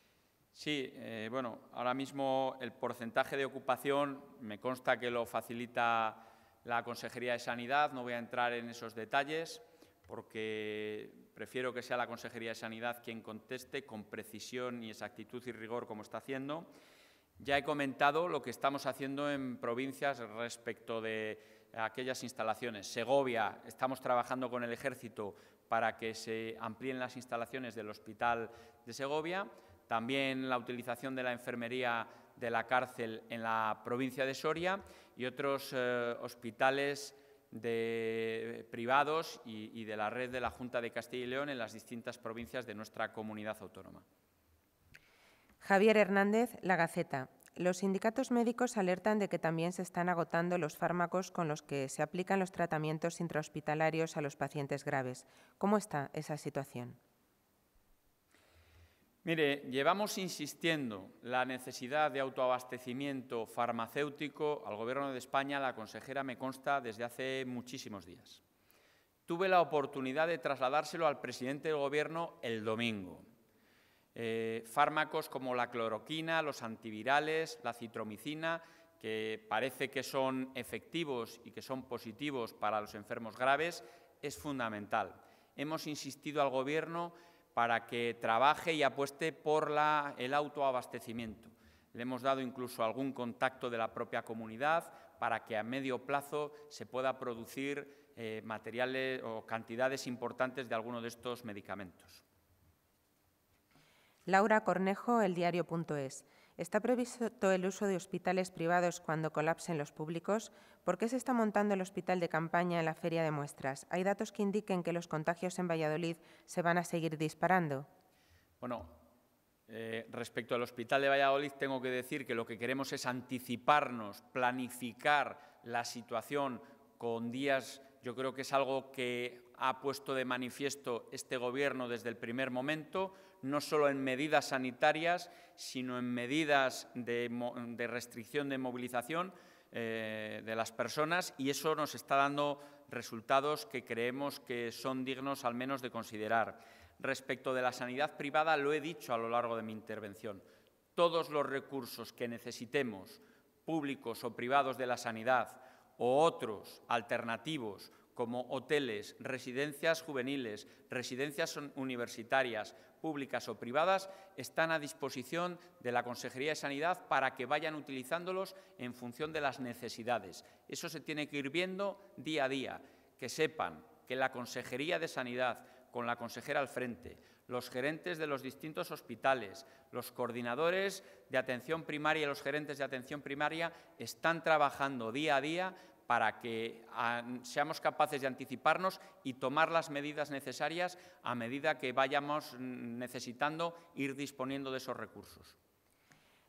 Sí, eh, bueno, ahora mismo el porcentaje de ocupación me consta que lo facilita la Consejería de Sanidad, no voy a entrar en esos detalles porque prefiero que sea la Consejería de Sanidad quien conteste con precisión y exactitud y rigor como está haciendo. Ya he comentado lo que estamos haciendo en provincias respecto de aquellas instalaciones. Segovia, estamos trabajando con el Ejército para que se amplíen las instalaciones del Hospital de Segovia también la utilización de la enfermería de la cárcel en la provincia de Soria y otros eh, hospitales privados y, y, de la red de la Junta de Castilla y León en las distintas provincias de nuestra comunidad autónoma. Javier Hernández, La Gaceta. Los sindicatos médicos alertan de que también se están agotando los fármacos con los que se aplican los tratamientos intrahospitalarios a los pacientes graves. ¿Cómo está esa situación? Mire, llevamos insistiendo la necesidad de autoabastecimiento farmacéutico al Gobierno de España, la consejera me consta, desde hace muchísimos días. Tuve la oportunidad de trasladárselo al presidente del Gobierno el domingo. Eh, fármacos como la cloroquina, los antivirales, la citromicina, que parece que son efectivos y que son positivos para los enfermos graves, es fundamental. Hemos insistido al Gobierno para que trabaje y apueste por el autoabastecimiento. Le hemos dado incluso algún contacto de la propia comunidad para que a medio plazo se pueda producir eh, materiales o cantidades importantes de alguno de estos medicamentos. Laura Cornejo, Diario.es. ¿Está previsto el uso de hospitales privados cuando colapsen los públicos? ¿Por qué se está montando el hospital de campaña en la feria de muestras? ¿Hay datos que indiquen que los contagios en Valladolid se van a seguir disparando? Bueno, eh, respecto al hospital de Valladolid, tengo que decir que lo que queremos es anticiparnos, planificar la situación con días. Yo creo que es algo que ha puesto de manifiesto este Gobierno desde el primer momento no solo en medidas sanitarias, sino en medidas de, restricción de movilización eh, de las personas y eso nos está dando resultados que creemos que son dignos al menos de considerar. Respecto de la sanidad privada, lo he dicho a lo largo de mi intervención, todos los recursos que necesitemos, públicos o privados de la sanidad, o otros alternativos como hoteles, residencias juveniles, residencias universitarias, públicas o privadas, están a disposición de la Consejería de Sanidad para que vayan utilizándolos en función de las necesidades. Eso se tiene que ir viendo día a día, que sepan que la Consejería de Sanidad, con la consejera al frente, los gerentes de los distintos hospitales, los coordinadores de atención primaria y los gerentes de atención primaria están trabajando día a día para que ah, seamos capaces de anticiparnos y tomar las medidas necesarias a medida que vayamos mm, necesitando ir disponiendo de esos recursos.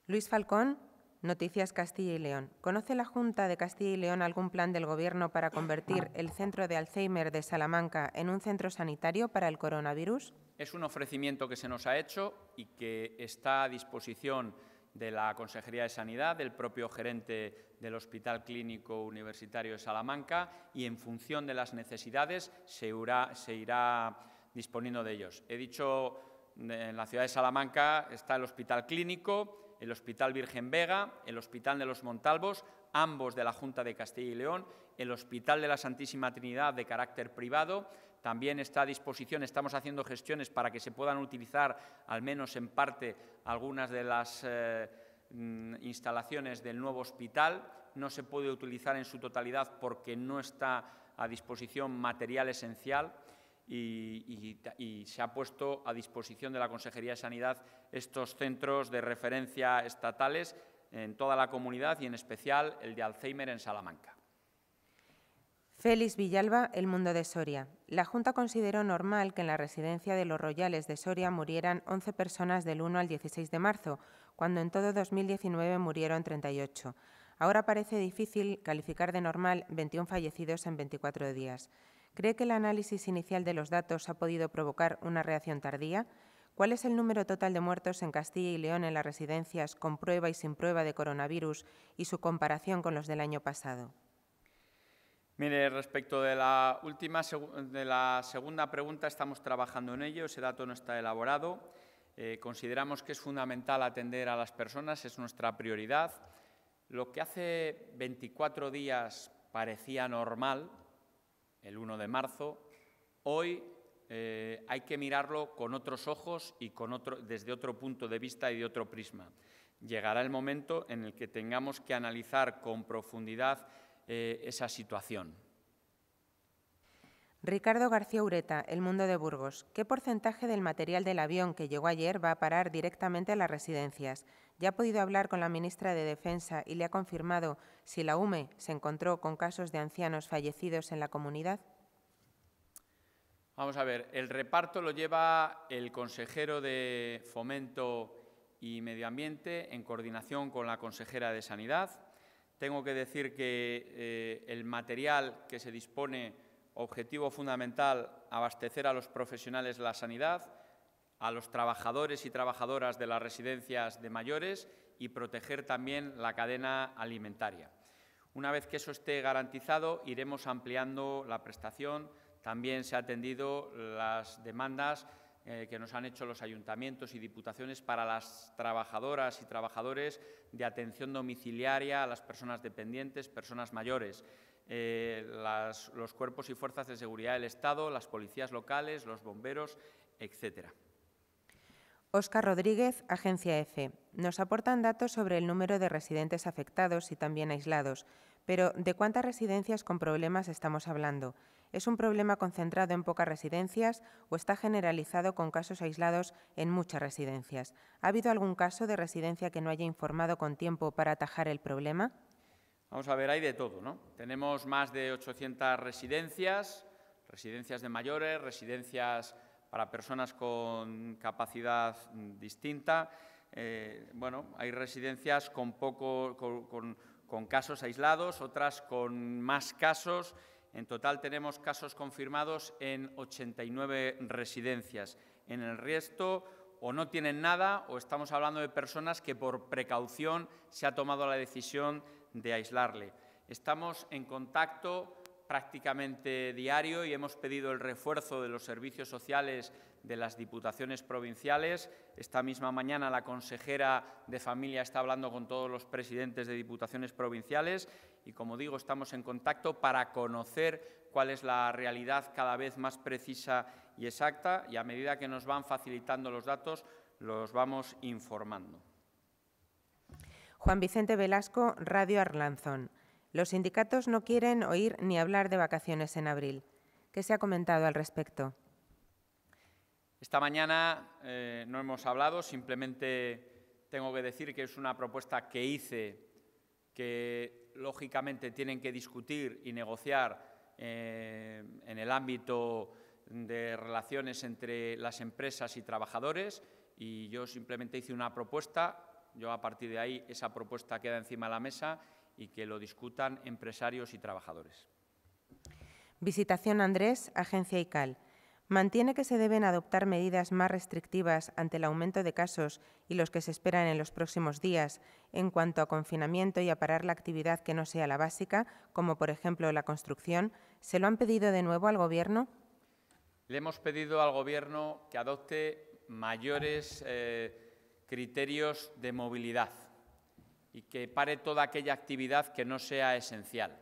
Luis Falcón, Noticias Castilla y León. ¿Conoce la Junta de Castilla y León algún plan del Gobierno para convertir el centro de Alzheimer de Salamanca en un centro sanitario para el coronavirus? Es un ofrecimiento que se nos ha hecho y que está a disposición de la Consejería de Sanidad, del propio gerente del Hospital Clínico Universitario de Salamanca y en función de las necesidades se irá, disponiendo de ellos. He dicho, eh, en la ciudad de Salamanca está el Hospital Clínico, el Hospital Virgen Vega, el Hospital de los Montalvos, ambos de la Junta de Castilla y León, el Hospital de la Santísima Trinidad de carácter privado también está a disposición, estamos haciendo gestiones para que se puedan utilizar, al menos en parte, algunas de las eh, mm, instalaciones del nuevo hospital. No se puede utilizar en su totalidad porque no está a disposición material esencial. Y, y, se ha puesto a disposición de la Consejería de Sanidad estos centros de referencia estatales en toda la comunidad y en especial el de Alzheimer en Salamanca. Félix Villalba, El Mundo de Soria. La Junta consideró normal que en la residencia de los Royales de Soria murieran 11 personas del 1 al 16 de marzo, cuando en todo 2019 murieron 38. Ahora parece difícil calificar de normal 21 fallecidos en 24 días. ¿Cree que el análisis inicial de los datos ha podido provocar una reacción tardía? ¿Cuál es el número total de muertos en Castilla y León en las residencias con prueba y sin prueba de coronavirus y su comparación con los del año pasado? Mire, respecto de la, última, de la segunda pregunta, estamos trabajando en ello, ese dato no está elaborado. Eh, consideramos que es fundamental atender a las personas, es nuestra prioridad. Lo que hace 24 días parecía normal, el 1 de marzo, hoy eh, hay que mirarlo con otros ojos y con desde otro punto de vista y de otro prisma. Llegará el momento en el que tengamos que analizar con profundidad eh, esa situación. Ricardo García Ureta, El Mundo de Burgos. ¿Qué porcentaje del material del avión que llegó ayer va a parar directamente a las residencias? ¿Ya ha podido hablar con la ministra de Defensa y le ha confirmado si la UME se encontró con casos de ancianos fallecidos en la comunidad? Vamos a ver, el reparto lo lleva el consejero de Fomento y Medio Ambiente en coordinación con la consejera de Sanidad tengo que decir que eh, el material que se dispone, objetivo fundamental, abastecer a los profesionales de la sanidad, a los trabajadores y trabajadoras de las residencias de mayores y proteger también la cadena alimentaria. Una vez que eso esté garantizado, iremos ampliando la prestación. También se han atendido las demandas eh, que nos han hecho los ayuntamientos y diputaciones para las trabajadoras y trabajadores de atención domiciliaria a las personas dependientes, personas mayores. Eh, los cuerpos y fuerzas de seguridad del Estado, las policías locales, los bomberos, etcétera. Oscar Rodríguez, Agencia EFE. Nos aportan datos sobre el número de residentes afectados y también aislados, pero ¿de cuántas residencias con problemas estamos hablando? ¿Es un problema concentrado en pocas residencias o está generalizado con casos aislados en muchas residencias? ¿Ha habido algún caso de residencia que no haya informado con tiempo para atajar el problema? Vamos a ver, hay de todo, ¿no? Tenemos más de 800 residencias, residencias de mayores, residencias para personas con capacidad distinta. Eh, bueno, hay residencias con, poco, con casos aislados, otras con más casos. En total tenemos casos confirmados en 89 residencias. En el resto o no tienen nada o estamos hablando de personas que por precaución se ha tomado la decisión de aislarle. Estamos en contacto prácticamente diario y hemos pedido el refuerzo de los servicios sociales de las diputaciones provinciales. Esta misma mañana la consejera de Familia está hablando con todos los presidentes de diputaciones provinciales y como digo, estamos en contacto para conocer cuál es la realidad cada vez más precisa y exacta y a medida que nos van facilitando los datos, los vamos informando. Juan Vicente Velasco, Radio Arlanzón. Los sindicatos no quieren oír ni hablar de vacaciones en abril. ¿Qué se ha comentado al respecto? Esta mañana eh, no hemos hablado, simplemente tengo que decir que es una propuesta que hice que lógicamente tienen que discutir y negociar eh, en el ámbito de relaciones entre las empresas y trabajadores y yo simplemente hice una propuesta, yo a partir de ahí esa propuesta queda encima de la mesa y que lo discutan empresarios y trabajadores. Visitación Andrés, Agencia ICAL mantiene que se deben adoptar medidas más restrictivas ante el aumento de casos y los que se esperan en los próximos días en cuanto a confinamiento y a parar la actividad que no sea la básica, como por ejemplo la construcción, ¿se lo han pedido de nuevo al Gobierno? Le hemos pedido al Gobierno que adopte mayores eh, criterios de movilidad y que pare toda aquella actividad que no sea esencial.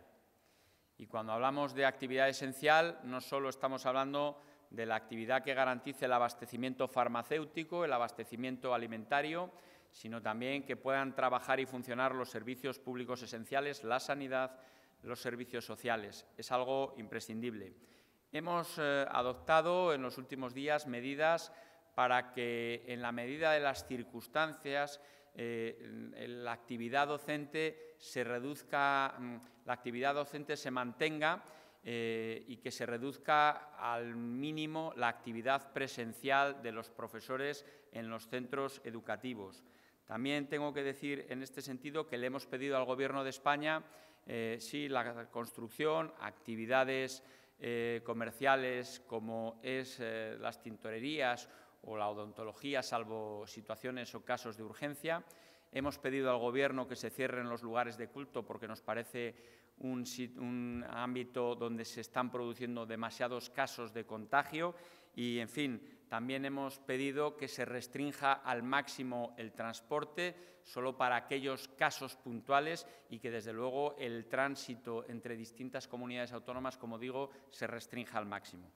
Y cuando hablamos de actividad esencial, no solo estamos hablando de la actividad que garantice el abastecimiento farmacéutico, el abastecimiento alimentario, sino también que puedan trabajar y funcionar los servicios públicos esenciales, la sanidad, los servicios sociales. Es algo imprescindible. Hemos eh, adoptado en los últimos días medidas para que, en la medida de las circunstancias, eh, la actividad docente se reduzca, mm, la actividad docente se mantenga eh, y que se reduzca al mínimo la actividad presencial de los profesores en los centros educativos. También tengo que decir en este sentido que le hemos pedido al Gobierno de España eh, si la construcción, actividades eh, comerciales como es eh, las tintorerías o la odontología, salvo situaciones o casos de urgencia, Hemos pedido al Gobierno que se cierren los lugares de culto porque nos parece un, un ámbito donde se están produciendo demasiados casos de contagio y, en fin, también hemos pedido que se restrinja al máximo el transporte, solo para aquellos casos puntuales y que, desde luego, el tránsito entre distintas comunidades autónomas, como digo, se restrinja al máximo.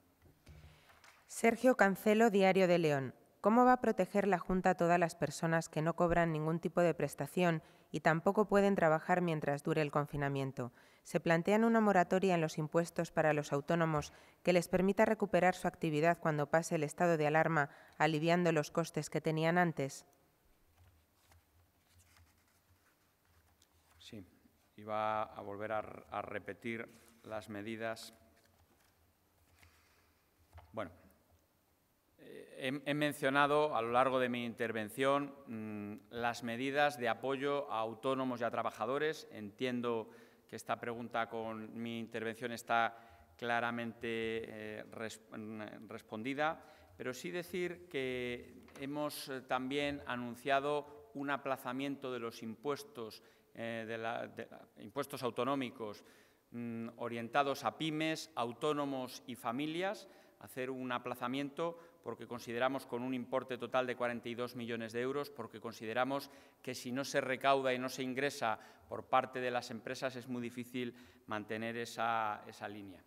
Sergio Cancelo, Diario de León. ¿cómo va a proteger la Junta a todas las personas que no cobran ningún tipo de prestación y tampoco pueden trabajar mientras dure el confinamiento? ¿Se plantean una moratoria en los impuestos para los autónomos que les permita recuperar su actividad cuando pase el estado de alarma, aliviando los costes que tenían antes? Sí, iba a volver a, a repetir las medidas. Bueno, he, mencionado a lo largo de mi intervención mm, las medidas de apoyo a autónomos y a trabajadores. Entiendo que esta pregunta con mi intervención está claramente eh, mm, respondida, pero sí decir que hemos eh, también anunciado un aplazamiento de los impuestos, eh, autonómicos mm, orientados a pymes, autónomos y familias, hacer un aplazamiento porque consideramos con un importe total de 42 millones de euros, porque consideramos que si no se recauda y no se ingresa por parte de las empresas es muy difícil mantener esa, esa línea.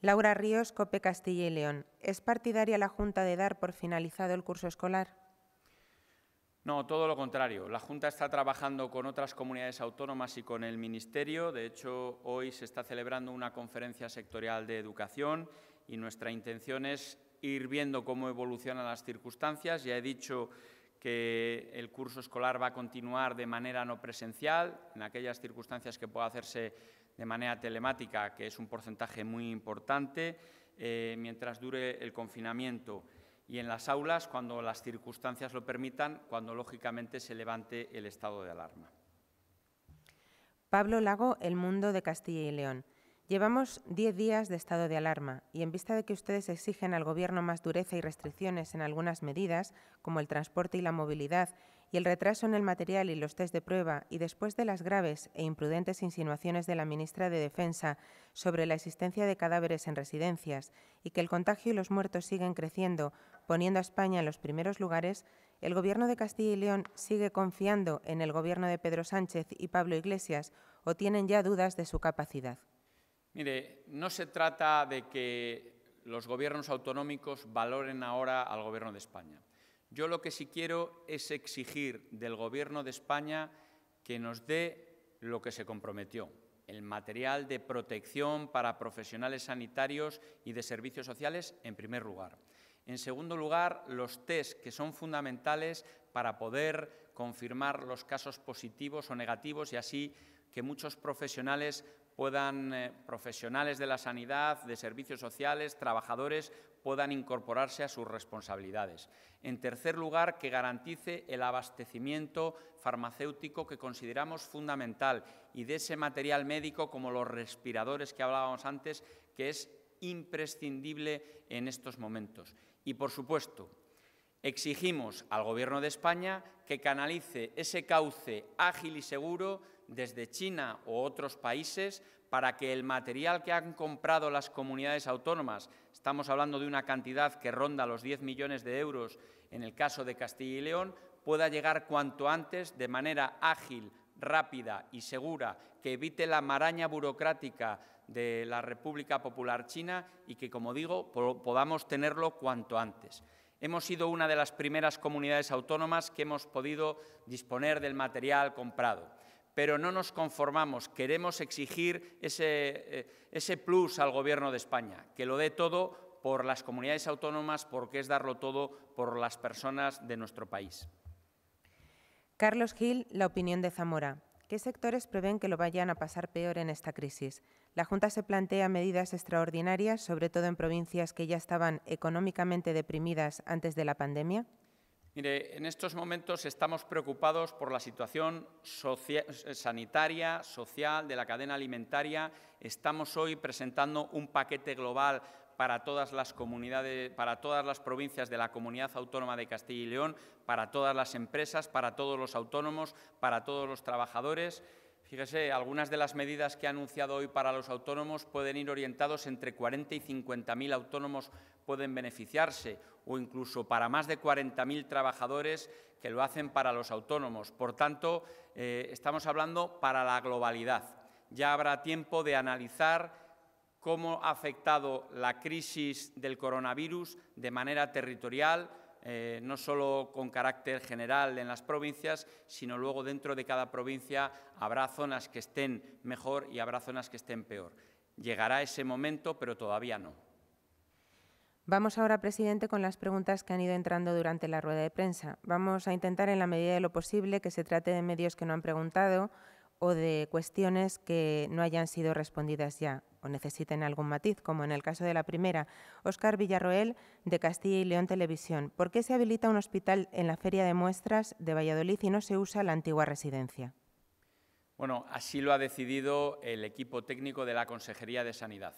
Laura Ríos, Cope Castilla y León. ¿Es partidaria la Junta de dar por finalizado el curso escolar? No, todo lo contrario. La Junta está trabajando con otras comunidades autónomas y con el Ministerio. De hecho, hoy se está celebrando una conferencia sectorial de educación y nuestra intención es ir viendo cómo evolucionan las circunstancias. Ya he dicho que el curso escolar va a continuar de manera no presencial, en aquellas circunstancias que pueda hacerse de manera telemática, que es un porcentaje muy importante, eh, mientras dure el confinamiento y en las aulas, cuando las circunstancias lo permitan, cuando lógicamente se levante el estado de alarma. Pablo Lago, El Mundo de Castilla y León. Llevamos 10 días de estado de alarma y en vista de que ustedes exigen al Gobierno más dureza y restricciones en algunas medidas, como el transporte y la movilidad, y el retraso en el material y los test de prueba, y después de las graves e imprudentes insinuaciones de la ministra de Defensa sobre la existencia de cadáveres en residencias y que el contagio y los muertos siguen creciendo, poniendo a España en los primeros lugares, el Gobierno de Castilla y León sigue confiando en el Gobierno de Pedro Sánchez y Pablo Iglesias o tienen ya dudas de su capacidad. Mire, no se trata de que los gobiernos autonómicos valoren ahora al Gobierno de España. Yo lo que sí quiero es exigir del Gobierno de España que nos dé lo que se comprometió, el material de protección para profesionales sanitarios y de servicios sociales, en primer lugar. En segundo lugar, los test que son fundamentales para poder confirmar los casos positivos o negativos y así que muchos profesionales puedan, eh, profesionales de la sanidad, de servicios sociales, trabajadores, puedan incorporarse a sus responsabilidades. En tercer lugar, que garantice el abastecimiento farmacéutico que consideramos fundamental y de ese material médico como los respiradores que hablábamos antes, que es imprescindible en estos momentos. Y, por supuesto, Exigimos al Gobierno de España que canalice ese cauce ágil y seguro desde China o otros países para que el material que han comprado las comunidades autónomas, estamos hablando de una cantidad que ronda los 10 millones de euros en el caso de Castilla y León, pueda llegar cuanto antes de manera ágil, rápida y segura, que evite la maraña burocrática de la República Popular China y que, como digo, podamos tenerlo cuanto antes. Hemos sido una de las primeras comunidades autónomas que hemos podido disponer del material comprado pero no nos conformamos. Queremos exigir eh, ese, plus al Gobierno de España, que lo dé todo por las comunidades autónomas, porque es darlo todo por las personas de nuestro país. Carlos Gil, la opinión de Zamora. ¿Qué sectores prevén que lo vayan a pasar peor en esta crisis? La Junta se plantea medidas extraordinarias, sobre todo en provincias que ya estaban económicamente deprimidas antes de la pandemia. Mire, en estos momentos estamos preocupados por la situación sanitaria, social, de la cadena alimentaria. Estamos hoy presentando un paquete global para todas las comunidades, para todas las provincias de la Comunidad Autónoma de Castilla y León, para todas las empresas, para todos los autónomos, para todos los trabajadores. Fíjese, algunas de las medidas que ha anunciado hoy para los autónomos pueden ir orientados entre 40 y 50.000 autónomos pueden beneficiarse o incluso para más de 40.000 trabajadores que lo hacen para los autónomos. Por tanto, eh, estamos hablando para la globalidad. Ya habrá tiempo de analizar cómo ha afectado la crisis del coronavirus de manera territorial, eh, no solo con carácter general en las provincias, sino luego dentro de cada provincia habrá zonas que estén mejor y habrá zonas que estén peor. Llegará ese momento, pero todavía no. Vamos ahora, presidente, con las preguntas que han ido entrando durante la rueda de prensa. Vamos a intentar, en la medida de lo posible, que se trate de medios que no han preguntado o de cuestiones que no hayan sido respondidas ya o necesiten algún matiz, como en el caso de la primera, Óscar Villarroel, de Castilla y León Televisión. ¿Por qué se habilita un hospital en la Feria de Muestras de Valladolid y no se usa la antigua residencia? Bueno, así lo ha decidido el equipo técnico de la Consejería de Sanidad.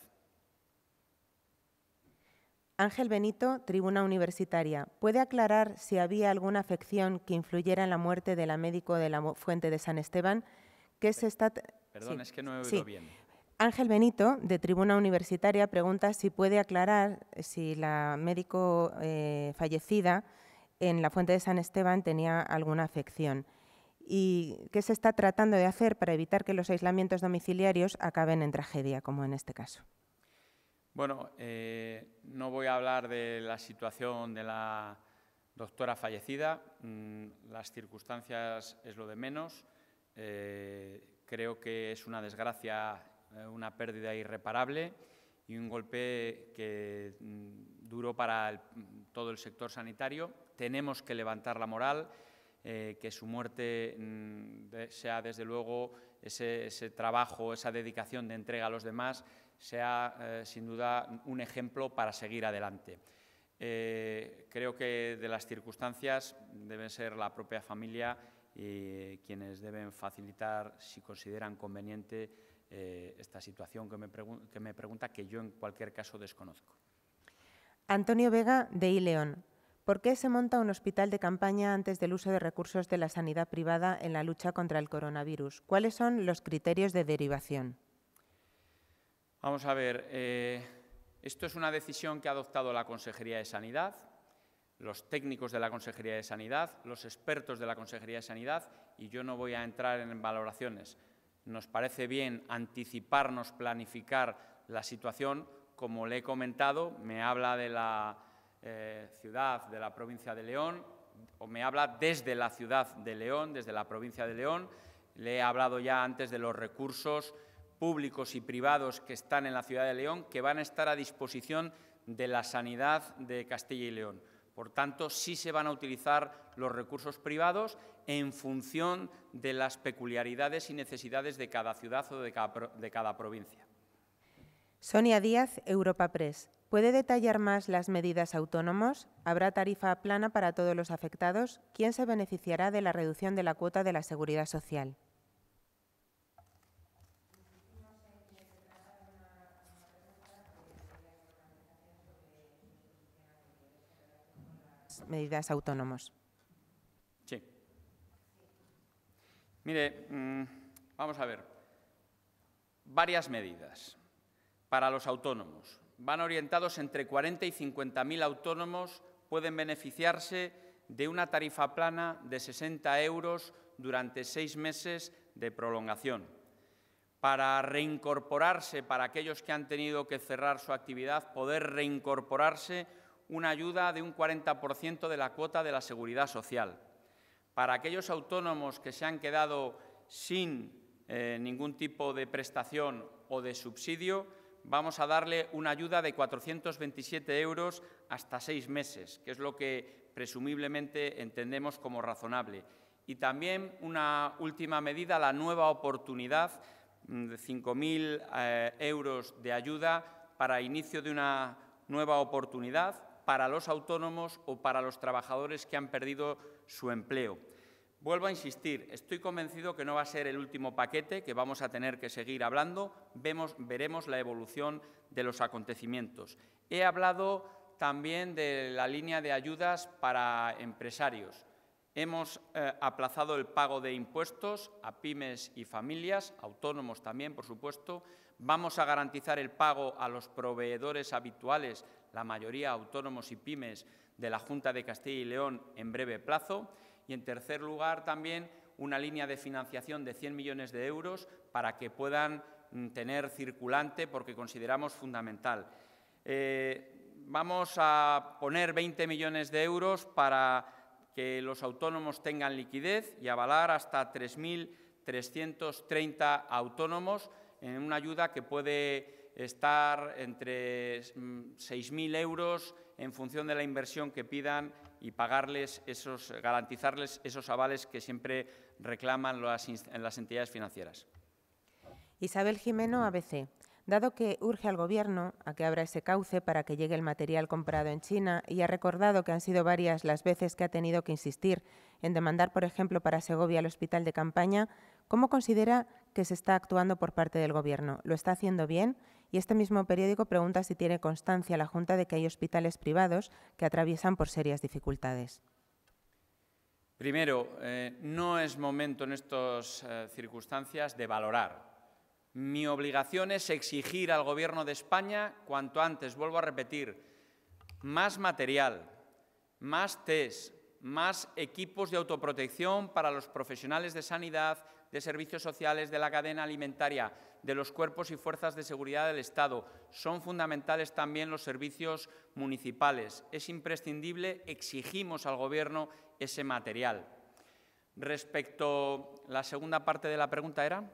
Ángel Benito, Tribuna Universitaria, ¿puede aclarar si había alguna afección que influyera en la muerte de la médico de la Fuente de San Esteban? Que se está... Perdón, es que no he oído bien. Ángel Benito, de Tribuna Universitaria, pregunta si puede aclarar eh, si la médico eh, fallecida en la Fuente de San Esteban tenía alguna afección y qué se está tratando de hacer para evitar que los aislamientos domiciliarios acaben en tragedia, como en este caso. Bueno, eh, no voy a hablar de la situación de la doctora fallecida. Mm, las circunstancias es lo de menos. creo que es una desgracia eh, una pérdida irreparable y un golpe que mm, duro para mm, todo el sector sanitario. Tenemos que levantar la moral, eh, que su muerte mm, sea desde luego ese, trabajo, esa dedicación de entrega a los demás, sea eh, sin duda un ejemplo para seguir adelante. creo que de las circunstancias deben ser la propia familia y quienes deben facilitar, si consideran conveniente, eh, esta situación que me, pregunta, que yo en cualquier caso desconozco. Antonio Vega, de Ileón. ¿Por qué se monta un hospital de campaña antes del uso de recursos de la sanidad privada en la lucha contra el coronavirus? ¿Cuáles son los criterios de derivación? Vamos a ver, eh, esto es una decisión que ha adoptado la Consejería de Sanidad, los técnicos de la Consejería de Sanidad, los expertos de la Consejería de Sanidad, y yo no voy a entrar en valoraciones. Nos parece bien anticiparnos, planificar la situación. Como le he comentado, me habla de la eh, ciudad, de la provincia de León, o me habla desde la ciudad de León, desde la provincia de León. Le he hablado ya antes de los recursos públicos y privados que están en la ciudad de León, que van a estar a disposición de la sanidad de Castilla y León. Por tanto, sí se van a utilizar los recursos privados en función de las peculiaridades y necesidades de cada ciudad o de cada, provincia. Sonia Díaz, Europa Press. ¿Puede detallar más las medidas autónomos? ¿Habrá tarifa plana para todos los afectados? ¿Quién se beneficiará de la reducción de la cuota de la seguridad social? medidas autónomos. Sí. Mire, mm, vamos a ver. Varias medidas para los autónomos. Van orientados entre 40 y 50.000 autónomos pueden beneficiarse de una tarifa plana de 60 euros durante seis meses de prolongación. Para reincorporarse, para aquellos que han tenido que cerrar su actividad, poder reincorporarse una ayuda de un 40% de la cuota de la seguridad social. Para aquellos autónomos que se han quedado sin eh, ningún tipo de prestación o de subsidio, vamos a darle una ayuda de 427 euros hasta seis meses, que es lo que presumiblemente entendemos como razonable. Y también una última medida, la nueva oportunidad mm, de 5.000 eh, euros de ayuda para inicio de una nueva oportunidad para los autónomos o para los trabajadores que han perdido su empleo. Vuelvo a insistir, estoy convencido que no va a ser el último paquete, que vamos a tener que seguir hablando, Vemos, veremos la evolución de los acontecimientos. He hablado también de la línea de ayudas para empresarios. Hemos eh, aplazado el pago de impuestos a pymes y familias, autónomos también, por supuesto. Vamos a garantizar el pago a los proveedores habituales la mayoría autónomos y pymes de la Junta de Castilla y León en breve plazo. Y, en tercer lugar, también una línea de financiación de 100 millones de euros para que puedan mm, tener circulante, porque consideramos fundamental. Eh, vamos a poner 20 millones de euros para que los autónomos tengan liquidez y avalar hasta 3.330 autónomos en una ayuda que puede estar entre 6.000 mm, euros en función de la inversión que pidan y pagarles esos, garantizarles esos avales que siempre reclaman las entidades financieras. Isabel Jimeno, ABC. Dado que urge al Gobierno a que abra ese cauce para que llegue el material comprado en China y ha recordado que han sido varias las veces que ha tenido que insistir en demandar, por ejemplo, para Segovia el hospital de campaña, ¿cómo considera que se está actuando por parte del Gobierno? ¿Lo está haciendo bien? y este mismo periódico pregunta si tiene constancia la Junta de que hay hospitales privados que atraviesan por serias dificultades. Primero, eh, no es momento en estas eh, circunstancias de valorar. Mi obligación es exigir al Gobierno de España, cuanto antes, vuelvo a repetir, más material, más test, más equipos de autoprotección para los profesionales de sanidad, de servicios sociales, de la cadena alimentaria, de los cuerpos y fuerzas de seguridad del Estado. Son fundamentales también los servicios municipales. Es imprescindible, exigimos al Gobierno ese material. Respecto a la segunda parte de la pregunta era.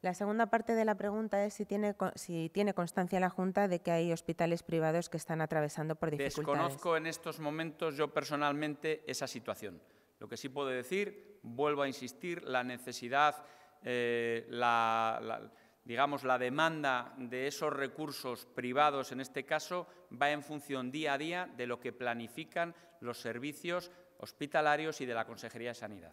La segunda parte de la pregunta es si tiene, si tiene constancia la Junta de que hay hospitales privados que están atravesando por dificultades. Desconozco en estos momentos yo personalmente esa situación. Lo que sí puedo decir, vuelvo a insistir, la necesidad, eh, digamos, la demanda de esos recursos privados, en este caso, va en función día a día de lo que planifican los servicios hospitalarios y de la Consejería de Sanidad.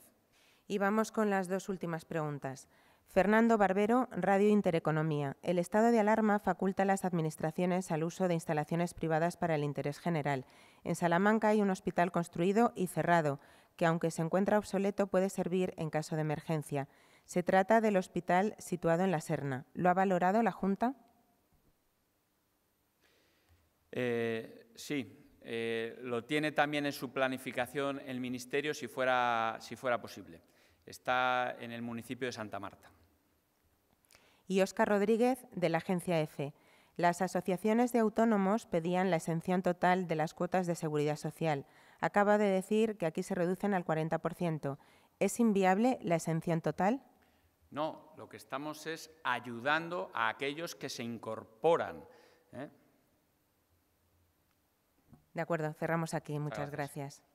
Y vamos con las dos últimas preguntas. Fernando Barbero, Radio Intereconomía. El estado de alarma faculta a las administraciones al uso de instalaciones privadas para el interés general. En Salamanca hay un hospital construido y cerrado, que aunque se encuentra obsoleto puede servir en caso de emergencia. Se trata del hospital situado en La Serna. ¿Lo ha valorado la Junta? Eh, sí, eh, lo tiene también en su planificación el Ministerio si fuera, si fuera posible. Está en el municipio de Santa Marta. Y Óscar Rodríguez, de la Agencia EFE. E. Las asociaciones de autónomos pedían la exención total de las cuotas de seguridad social. Acaba de decir que aquí se reducen al 40%. ¿Es inviable la exención total? No, lo que estamos es ayudando a aquellos que se incorporan. ¿eh? De acuerdo, cerramos aquí. Muchas gracias.